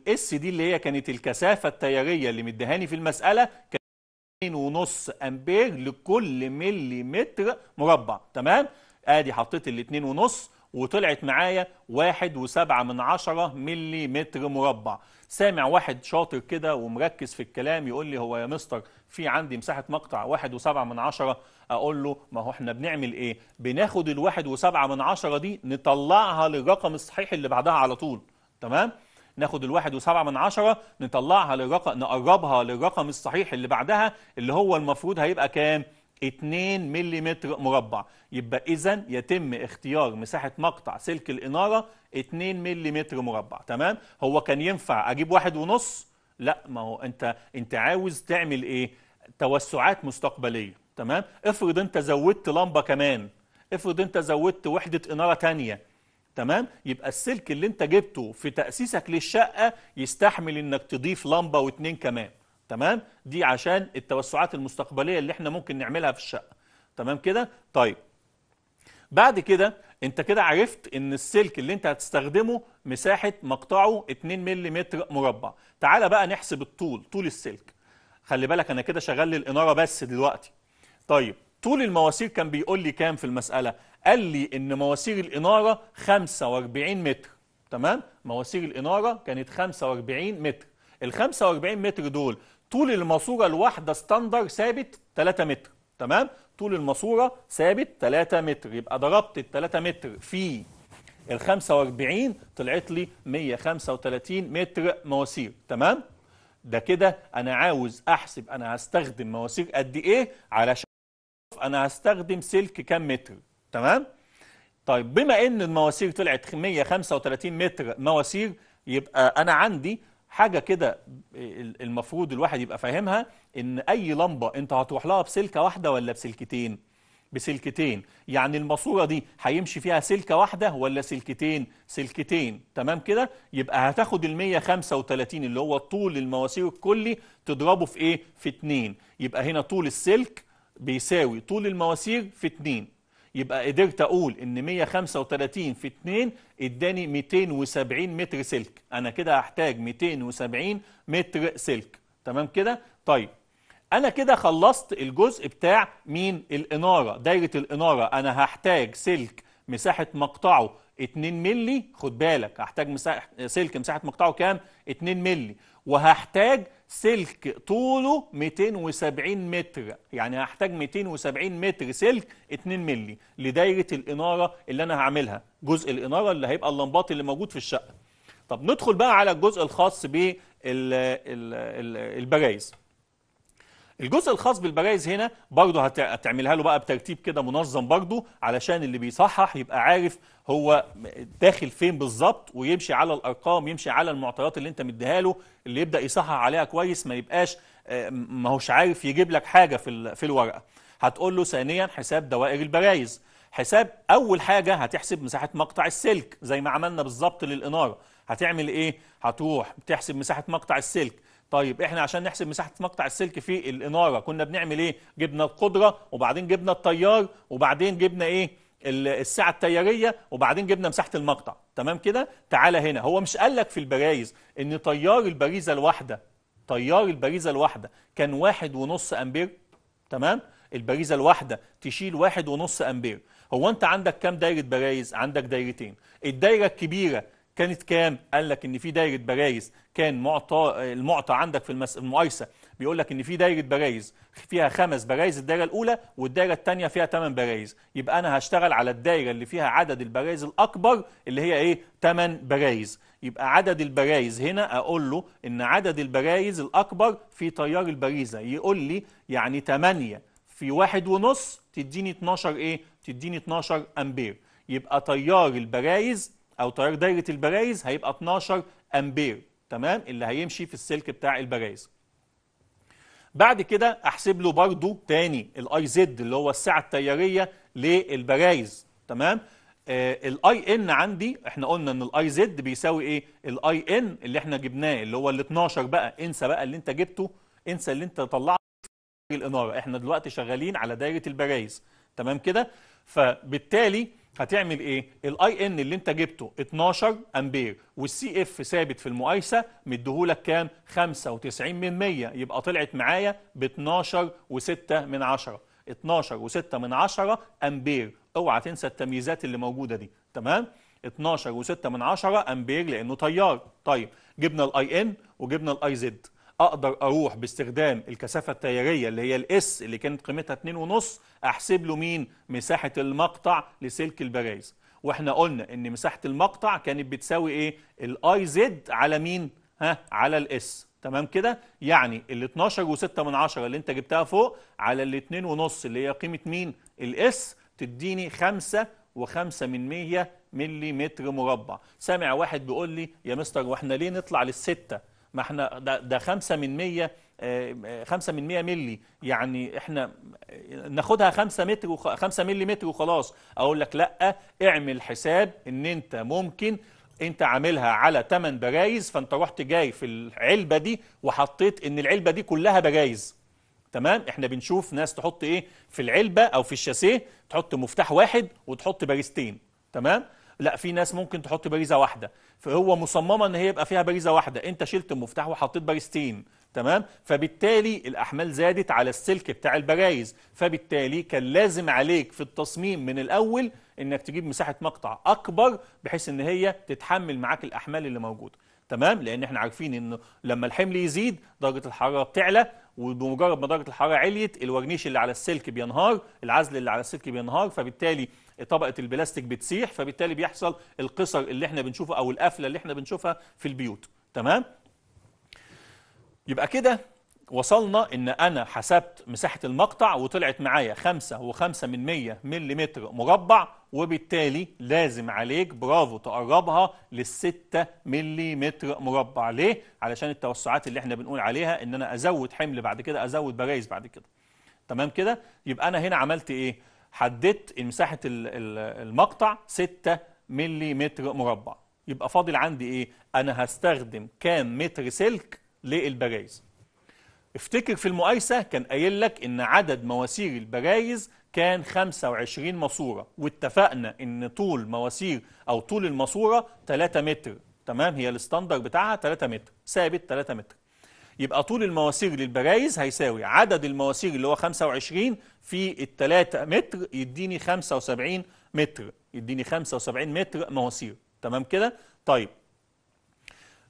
S دي اللي هي كانت الكثافه التياريه اللي مديهاني في المساله كانت 2.5 امبير لكل ملي متر مربع تمام ادي حطيت الاتنين ونص وطلعت معايا واحد وسبعة من عشرة ملي متر مربع سامع واحد شاطر كده ومركز في الكلام يقول لي هو يا مستر في عندي مساحة مقطع واحد وسبعة من عشرة أقول له ما هو احنا بنعمل ايه بناخد الواحد وسبعة من عشرة دي نطلعها للرقم الصحيح اللي بعدها على طول تمام ناخد الواحد وسبعة من عشرة نطلعها للرقم نقربها للرقم الصحيح اللي بعدها اللي هو المفروض هيبقى كام 2 ملم مربع يبقى اذا يتم اختيار مساحه مقطع سلك الاناره 2 ملم مربع تمام هو كان ينفع اجيب واحد ونص لا ما هو انت انت عاوز تعمل ايه توسعات مستقبليه تمام افرض انت زودت لمبه كمان افرض انت زودت وحده اناره ثانيه تمام يبقى السلك اللي انت جبته في تاسيسك للشقه يستحمل انك تضيف لمبه واتنين كمان تمام دي عشان التوسعات المستقبليه اللي احنا ممكن نعملها في الشقه تمام كده طيب بعد كده انت كده عرفت ان السلك اللي انت هتستخدمه مساحه مقطعه 2 ملم مربع تعالى بقى نحسب الطول طول السلك خلي بالك انا كده شغال الاناره بس دلوقتي طيب طول المواسير كان بيقول لي كام في المساله قال لي ان مواسير الاناره 45 متر تمام مواسير الاناره كانت 45 متر ال 45 متر دول طول الماسوره الواحده ستاندر ثابت 3 متر تمام طول الماسوره ثابت 3 متر يبقى ضربت ال 3 متر في ال 45 طلعت لي 135 متر مواسير تمام ده كده انا عاوز احسب انا هستخدم مواسير قد ايه علشان انا هستخدم سلك كام متر تمام طيب بما ان المواسير طلعت 135 متر مواسير يبقى انا عندي حاجة كده المفروض الواحد يبقى فاهمها ان اي لمبة انت هتروح لها بسلكة واحدة ولا بسلكتين بسلكتين يعني الماسوره دي هيمشي فيها سلكه واحده ولا سلكتين سلكتين تمام كده يبقى هتاخد ال 135 اللي هو طول المواسير الكلي تضربه في ايه في اتنين، يبقى هنا طول السلك بيساوي طول المواسير في اتنين، يبقى قدرت اقول ان 135 في 2 اداني 270 متر سلك انا كده هحتاج 270 متر سلك تمام كده طيب انا كده خلصت الجزء بتاع مين الاناره دايره الاناره انا هحتاج سلك مساحه مقطعه 2 مللي خد بالك هحتاج مساح... سلك مساحه مقطعه كام 2 مللي وهحتاج سلك طوله 270 متر يعني هحتاج 270 متر سلك 2 مللي لدايرة الإنارة اللي أنا هعملها جزء الإنارة اللي هيبقى اللمبات اللي موجود في الشقة طب ندخل بقى على الجزء الخاص بالبرايز الجزء الخاص بالبرايز هنا برضه هتعملها له بقى بترتيب كده منظم برضه علشان اللي بيصحح يبقى عارف هو داخل فين بالظبط ويمشي على الارقام يمشي على المعطيات اللي انت مديها له اللي يبدا يصحح عليها كويس ما يبقاش آه، ما هوش عارف يجيب لك حاجه في في الورقه هتقول له ثانيا حساب دوائر البرايز حساب اول حاجه هتحسب مساحه مقطع السلك زي ما عملنا بالظبط للاناره هتعمل ايه هتروح بتحسب مساحه مقطع السلك طيب احنا عشان نحسب مساحه مقطع السلك في الاناره كنا بنعمل ايه جبنا القدره وبعدين جبنا التيار وبعدين جبنا ايه السعه التياريه وبعدين جبنا مساحه المقطع تمام كده تعالى هنا هو مش قال لك في البرايز ان تيار البريزه الواحده تيار البريزه الواحده كان واحد ونص امبير تمام البريزه الواحده تشيل واحد ونص امبير هو انت عندك كام دايره برايز عندك دايرتين الدايره الكبيره كانت كام قال لك ان في دايره برايز كان معطى المعطى عندك في المقايسه بيقول لك ان في دايره برايز فيها خمس برايز الدايره الاولى والدايره الثانيه فيها ثمان برايز يبقى انا هشتغل على الدايره اللي فيها عدد البرايز الاكبر اللي هي ايه ثمان برايز يبقى عدد البرايز هنا اقول له ان عدد البرايز الاكبر في تيار البريزه يقول لي يعني ثمانيه في واحد ونص تديني 12 ايه تديني 12 امبير يبقى تيار البرايز او تيار دايره البرايز هيبقى 12 امبير تمام اللي هيمشي في السلك بتاع البرايز بعد كده احسب له برضو تاني الاي زد اللي هو السعه التياريه للبرايز تمام آه، الاي ان عندي احنا قلنا ان الاي زد بيساوي ايه الاي ان اللي احنا جبناه اللي هو ال 12 بقى انسى بقى اللي انت جبته انسى اللي انت طلعته الاناره احنا دلوقتي شغالين على دايره البرايز تمام كده فبالتالي هتعمل ايه الاي ان اللي انت جبته 12 امبير والسي اف ثابت في المقايسه مديهولك كام 95 من 100 يبقى طلعت معايا ب 12 و6 من 10 12 و6 من 10 امبير اوعى تنسى التمييزات اللي موجوده دي تمام 12 و6 من 10 امبير لانه تيار طيب جبنا الاي ان وجبنا الاي زد اقدر اروح باستخدام الكثافه التياريه اللي هي الاس اللي كانت قيمتها 2.5 احسب له مين مساحه المقطع لسلك البرايز واحنا قلنا ان مساحه المقطع كانت بتساوي ايه الاي زد على مين ها على الاس تمام كده يعني ال 12 و6 من 10 اللي انت جبتها فوق على ال 2.5 اللي هي قيمه مين الاس تديني 5 و5 من 100 ملي متر مربع سامع واحد بيقول لي يا مستر واحنا ليه نطلع للستة ما احنا ده, ده 5 من 100 5 آه، من 100 مللي يعني احنا ناخدها 5 متر 5 مللي متر وخلاص اقول لك لا اعمل حساب ان انت ممكن انت عاملها على 8 برايز فانت رحت جاي في العلبه دي وحطيت ان العلبه دي كلها برايز تمام احنا بنشوف ناس تحط ايه في العلبه او في الشاسيه تحط مفتاح واحد وتحط باريستين تمام لا في ناس ممكن تحط باريزه واحده فهو مصممه ان هي يبقى فيها باريزه واحده انت شلت المفتاح وحطيت باريزتين تمام فبالتالي الاحمال زادت على السلك بتاع البرايز فبالتالي كان لازم عليك في التصميم من الاول انك تجيب مساحه مقطع اكبر بحيث ان هي تتحمل معاك الاحمال اللي موجوده تمام لان احنا عارفين انه لما الحمل يزيد درجه الحراره بتعلى وبمجرد ما درجه الحراره عليت الورنيش اللي على السلك بينهار العزل اللي على السلك بينهار فبالتالي طبقه البلاستيك بتسيح فبالتالي بيحصل القصر اللي احنا بنشوفه او القفله اللي احنا بنشوفها في البيوت تمام يبقى كده وصلنا ان انا حسبت مساحه المقطع وطلعت معايا 5 و5 من 100 ملم مربع وبالتالي لازم عليك برافو تقربها لل 6 ملم مربع ليه علشان التوسعات اللي احنا بنقول عليها ان انا ازود حمل بعد كده ازود برايز بعد كده تمام كده يبقى انا هنا عملت ايه حددت مساحة المقطع 6 ملم مربع يبقى فاضل عندي ايه انا هستخدم كام متر سلك للبرايز افتكر في المقايسة كان قايل لك ان عدد مواسير البرايز كان 25 ماسورة واتفقنا ان طول مواسير او طول الماسورة 3 متر تمام هي الاستاندر بتاعها 3 متر ثابت 3 متر يبقى طول المواسير للبرايز هيساوي عدد المواسير اللي هو 25 في ال 3 متر يديني 75 متر يديني 75 متر مواسير تمام كده طيب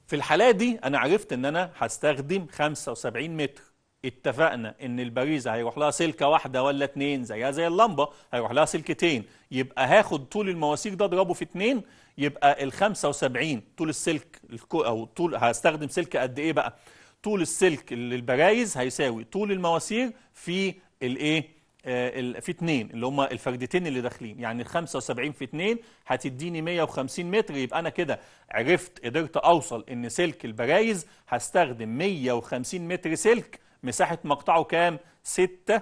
في الحالة دي أنا عرفت إن أنا هستخدم 75 متر اتفقنا إن البريزة هيروح لها سلكة واحدة ولا اتنين زيها زي اللمبة هيروح لها سلكتين يبقى هاخد طول المواسير ده أضربه في اتنين يبقى ال 75 طول السلك أو طول هستخدم سلك قد إيه بقى؟ طول السلك للبرايز هيساوي طول المواسير في الايه آه، في 2 اللي هم الفردتين اللي داخلين يعني 75 في 2 هتديني 150 متر يبقى انا كده عرفت قدرت اوصل ان سلك البرايز هستخدم 150 متر سلك مساحه مقطعه كام 6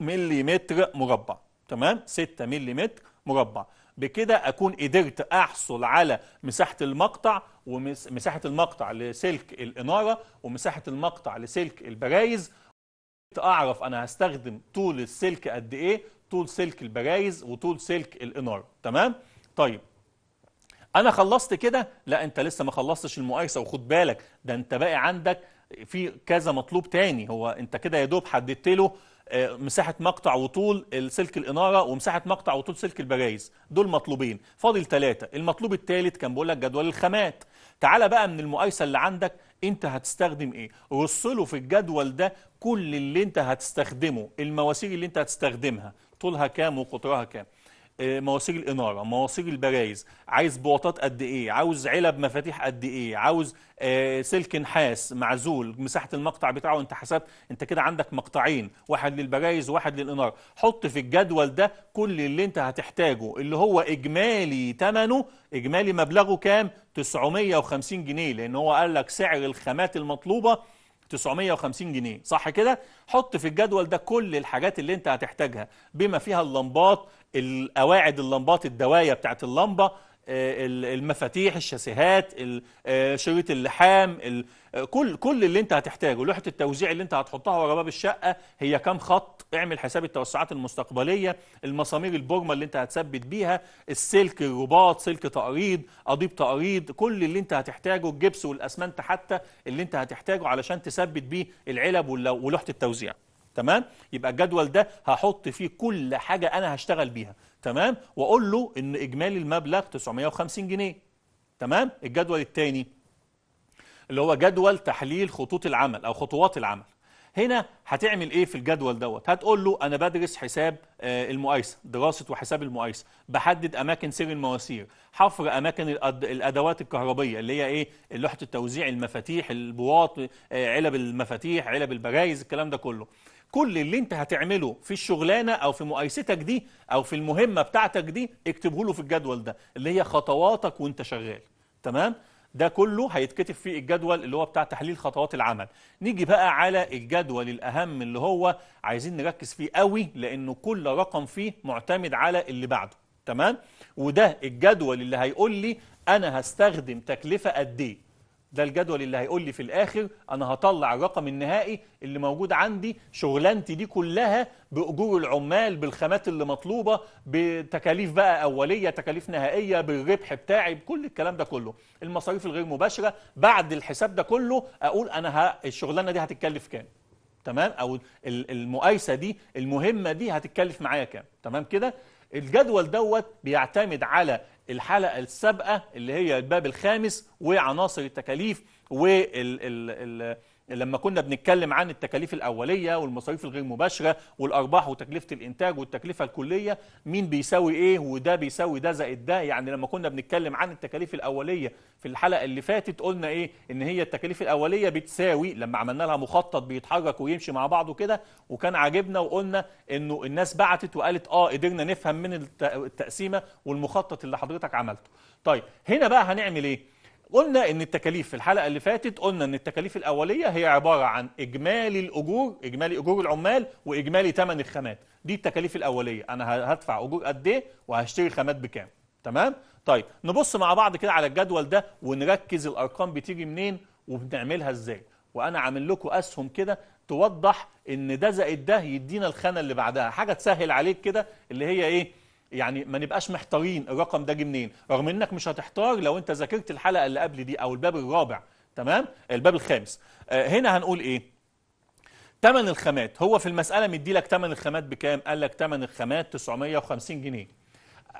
ملم مربع تمام 6 ملم مربع بكده اكون قدرت احصل على مساحه المقطع ومساحه المقطع لسلك الاناره ومساحه المقطع لسلك البرايز اعرف انا هستخدم طول السلك قد ايه طول سلك البرايز وطول سلك الاناره تمام طيب انا خلصت كده لا انت لسه ما خلصتش المقايسه وخد بالك ده انت باقي عندك في كذا مطلوب تاني هو انت كده يا دوب حددت له آه، مساحه مقطع وطول سلك الاناره ومساحه مقطع وطول سلك البرايز دول مطلوبين فاضل ثلاثه المطلوب الثالث كان بقول لك جدول الخامات تعالى بقى من المقايسه اللي عندك انت هتستخدم ايه رصله في الجدول ده كل اللي انت هتستخدمه المواسير اللي انت هتستخدمها طولها كام وقطرها كام آه، مواسير الاناره مواسير البرايز عايز بواطات قد ايه عاوز علب مفاتيح قد ايه عاوز آه، سلك نحاس معزول مساحه المقطع بتاعه انت حسبت انت كده عندك مقطعين واحد للبرايز وواحد للاناره حط في الجدول ده كل اللي انت هتحتاجه اللي هو اجمالي ثمنه اجمالي مبلغه كام 950 جنيه لان هو قال لك سعر الخامات المطلوبه 950 جنيه صح كده حط في الجدول ده كل الحاجات اللي انت هتحتاجها بما فيها اللمبات القواعد اللمبات الدوايه بتاعت اللمبه آه، المفاتيح الشاسيهات آه، شريط اللحام آه، كل كل اللي انت هتحتاجه لوحه التوزيع اللي انت هتحطها ورا باب الشقه هي كام خط اعمل حساب التوسعات المستقبليه المسامير البرمه اللي انت هتثبت بيها السلك الرباط سلك تقريض قضيب تقريض كل اللي انت هتحتاجه الجبس والاسمنت حتى اللي انت هتحتاجه علشان تثبت بيه العلب ولوحه التوزيع تمام يبقى الجدول ده هحط فيه كل حاجة أنا هشتغل بيها تمام وأقول له إن إجمالي المبلغ 950 جنيه تمام الجدول الثاني اللي هو جدول تحليل خطوط العمل أو خطوات العمل هنا هتعمل ايه في الجدول دوت هتقول له انا بدرس حساب آه، المقايسه دراسه وحساب المقايسه بحدد اماكن سير المواسير حفر اماكن الادوات الكهربيه اللي هي ايه لوحه التوزيع المفاتيح البواط آه، علب المفاتيح علب البرايز الكلام ده كله كل اللي انت هتعمله في الشغلانه او في مؤيستك دي او في المهمه بتاعتك دي اكتبه له في الجدول ده اللي هي خطواتك وانت شغال تمام ده كله هيتكتب في الجدول اللي هو بتاع تحليل خطوات العمل نيجي بقى على الجدول الأهم اللي هو عايزين نركز فيه قوي لأنه كل رقم فيه معتمد على اللي بعده تمام وده الجدول اللي هيقول لي أنا هستخدم تكلفة قد إيه ده الجدول اللي هيقول لي في الاخر انا هطلع الرقم النهائي اللي موجود عندي شغلانتي دي كلها باجور العمال بالخامات اللي مطلوبه بتكاليف بقى اوليه تكاليف نهائيه بالربح بتاعي بكل الكلام ده كله المصاريف الغير مباشره بعد الحساب ده كله اقول انا ه... الشغلانه دي هتتكلف كام تمام او المقايسه دي المهمه دي هتتكلف معايا كام تمام كده الجدول دوت بيعتمد على الحلقة السابقة اللي هي الباب الخامس وعناصر التكاليف وال لما كنا بنتكلم عن التكاليف الاوليه والمصاريف الغير مباشره والارباح وتكلفه الانتاج والتكلفه الكليه مين بيساوي ايه وده بيساوي ده زائد ده يعني لما كنا بنتكلم عن التكاليف الاوليه في الحلقه اللي فاتت قلنا ايه ان هي التكاليف الاوليه بتساوي لما عملنا لها مخطط بيتحرك ويمشي مع بعضه كده وكان عاجبنا وقلنا انه الناس بعتت وقالت اه قدرنا نفهم من التقسيمه والمخطط اللي حضرتك عملته طيب هنا بقى هنعمل ايه قلنا ان التكاليف في الحلقه اللي فاتت قلنا ان التكاليف الاوليه هي عباره عن اجمالي الاجور اجمالي اجور العمال واجمالي ثمن الخامات دي التكاليف الاوليه انا هدفع اجور قد ايه وهشتري خامات بكام تمام طيب نبص مع بعض كده على الجدول ده ونركز الارقام بتيجي منين وبنعملها ازاي وانا عامل لكم اسهم كده توضح ان ده زائد ده يدينا الخانه اللي بعدها حاجه تسهل عليك كده اللي هي ايه يعني ما نبقاش محتارين الرقم ده جه منين رغم انك مش هتحتار لو انت ذاكرت الحلقه اللي قبل دي او الباب الرابع تمام الباب الخامس آه، هنا هنقول ايه ثمن الخامات هو في المساله مدي لك ثمن الخامات بكام قال لك ثمن الخامات 950 جنيه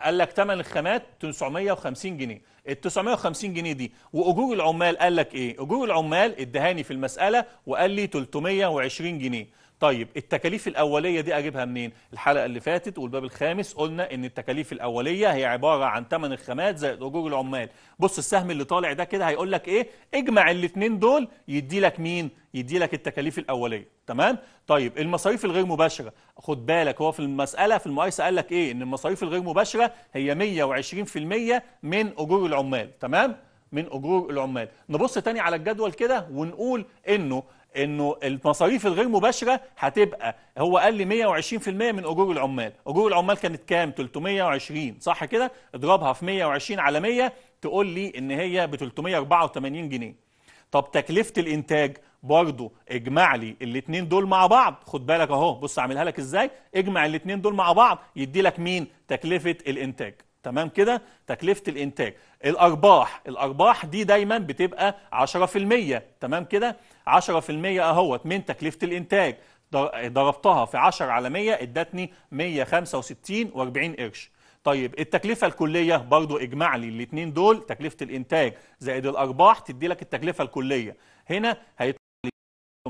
قال لك ثمن الخامات 950 جنيه ال 950 جنيه دي واجور العمال قال لك ايه اجور العمال ادهاني في المساله وقال لي 320 جنيه طيب التكاليف الأولية دي أجيبها منين؟ الحلقة اللي فاتت والباب الخامس قلنا إن التكاليف الأولية هي عبارة عن ثمن الخامات زائد أجور العمال. بص السهم اللي طالع ده كده هيقول لك إيه؟ اجمع الاثنين دول يدي لك مين؟ يدي لك التكاليف الأولية، تمام؟ طيب المصاريف الغير مباشرة، خد بالك هو في المسألة في المقايسة قال لك إيه؟ إن المصاريف الغير مباشرة هي 120% من أجور العمال، تمام؟ من أجور العمال. نبص تاني على الجدول كده ونقول إنه انه المصاريف الغير مباشره هتبقى هو قال لي 120% من اجور العمال اجور العمال كانت كام 320 صح كده اضربها في 120 على 100 تقول لي ان هي ب 384 جنيه طب تكلفه الانتاج برضه اجمع لي الاثنين دول مع بعض خد بالك اهو بص اعملها لك ازاي اجمع الاثنين دول مع بعض يدي لك مين تكلفه الانتاج تمام كده تكلفه الانتاج الارباح الارباح دي دايما بتبقى 10% تمام كده 10% اهوت من تكلفه الانتاج ضربتها في 10 على 100 ادتني 165 و40 قرش طيب التكلفة الكلية برضو اجمع لي الاثنين دول تكلفة الانتاج زائد الارباح تدي لك التكلفة الكلية هنا هيطلع لي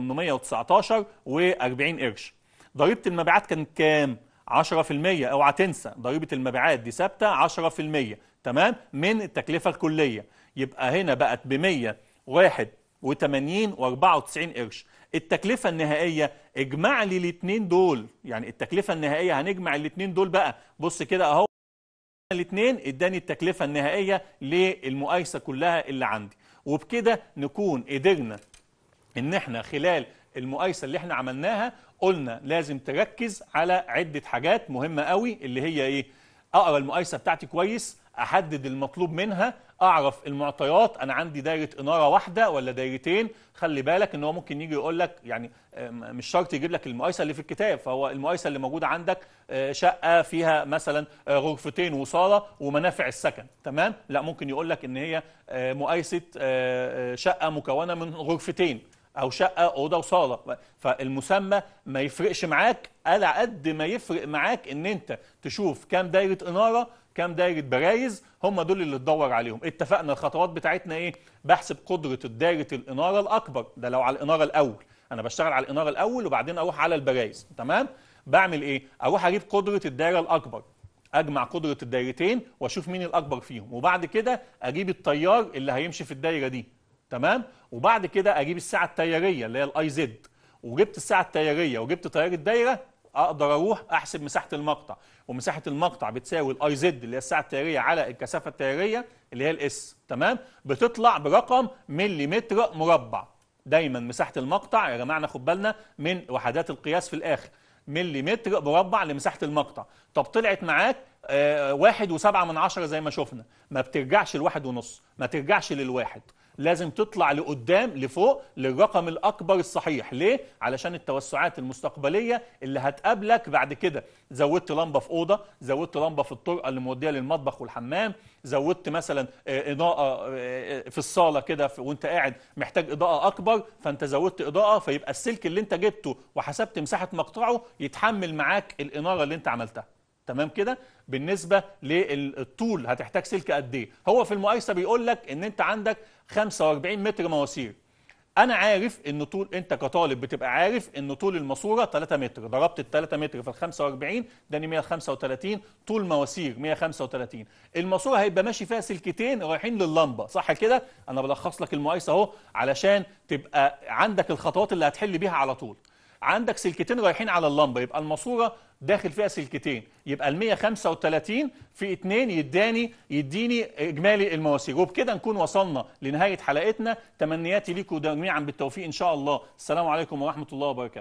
819 و40 قرش ضريبة المبيعات كانت كام؟ 10% اوعى تنسى ضريبه المبيعات دي ثابته 10% تمام من التكلفه الكليه يبقى هنا بقت ب 181 و94 قرش التكلفه النهائيه اجمع لي الاثنين دول يعني التكلفه النهائيه هنجمع الاثنين دول بقى بص كده اهو الاثنين اداني التكلفه النهائيه للمقايسه كلها اللي عندي وبكده نكون قدرنا ان احنا خلال المقايسه اللي احنا عملناها قلنا لازم تركز على عده حاجات مهمه قوي اللي هي ايه اقرا المقايسه بتاعتي كويس احدد المطلوب منها اعرف المعطيات انا عندي دايره اناره واحده ولا دايرتين خلي بالك ان هو ممكن يجي يقول لك يعني مش شرط يجيب لك المقايسه اللي في الكتاب فهو المقايسه اللي موجوده عندك آه، شقه فيها مثلا آه، غرفتين وصاله ومنافع السكن تمام لا ممكن يقول لك ان هي آه، مقايسه شقه مكونه من غرفتين او شقه اوضه وصاله فالمسمى ما يفرقش معاك على قد ما يفرق معاك ان انت تشوف كام دايره اناره كام دايره برايز هم دول اللي تدور عليهم اتفقنا الخطوات بتاعتنا ايه بحسب قدره دايره الاناره الاكبر ده لو على الاناره الاول انا بشتغل على الاناره الاول وبعدين اروح على البرايز تمام بعمل ايه اروح اجيب قدره الدايره الاكبر اجمع قدره الدايرتين واشوف مين الاكبر فيهم وبعد كده اجيب التيار اللي هيمشي في الدايره دي تمام وبعد كده اجيب الساعه التياريه اللي هي الاي زد وجبت الساعه التياريه وجبت تيار الدايره اقدر اروح احسب مساحه المقطع ومساحه المقطع بتساوي الاي زد اللي هي الساعه التياريه على الكثافه التياريه اللي هي الاس تمام بتطلع برقم مليمتر مربع دايما مساحه المقطع يا جماعه ناخد بالنا من وحدات القياس في الاخر مليمتر مربع لمساحه المقطع طب طلعت معاك آه، واحد وسبعة من عشرة زي ما شفنا ما بترجعش لواحد ونص ما ترجعش للواحد لازم تطلع لقدام لفوق للرقم الاكبر الصحيح ليه علشان التوسعات المستقبليه اللي هتقابلك بعد كده زودت لمبه في اوضه زودت لمبه في الطرقه اللي موديه للمطبخ والحمام زودت مثلا آه، اضاءه آه، آه، في الصاله كده وانت قاعد محتاج اضاءه اكبر فانت زودت اضاءه فيبقى السلك اللي انت جبته وحسبت مساحه مقطعه يتحمل معاك الاناره اللي انت عملتها تمام كده بالنسبه للطول هتحتاج سلك قد ايه هو في المقايسه بيقول لك ان انت عندك 45 متر مواسير انا عارف ان طول انت كطالب بتبقى عارف ان طول الماسوره 3 متر ضربت ال 3 متر في ال 45 اداني 135 طول مواسير 135 الماسوره هيبقى ماشي فيها سلكتين رايحين لللمبه صح كده انا بلخص لك المقايسه اهو علشان تبقى عندك الخطوات اللي هتحل بيها على طول عندك سلكتين رايحين على اللمبه يبقى الماسوره داخل فيها سلكتين يبقى ال 135 في 2 يداني يديني اجمالي المواسير وبكده نكون وصلنا لنهايه حلقتنا تمنياتي ليكم جميعا بالتوفيق ان شاء الله السلام عليكم ورحمه الله وبركاته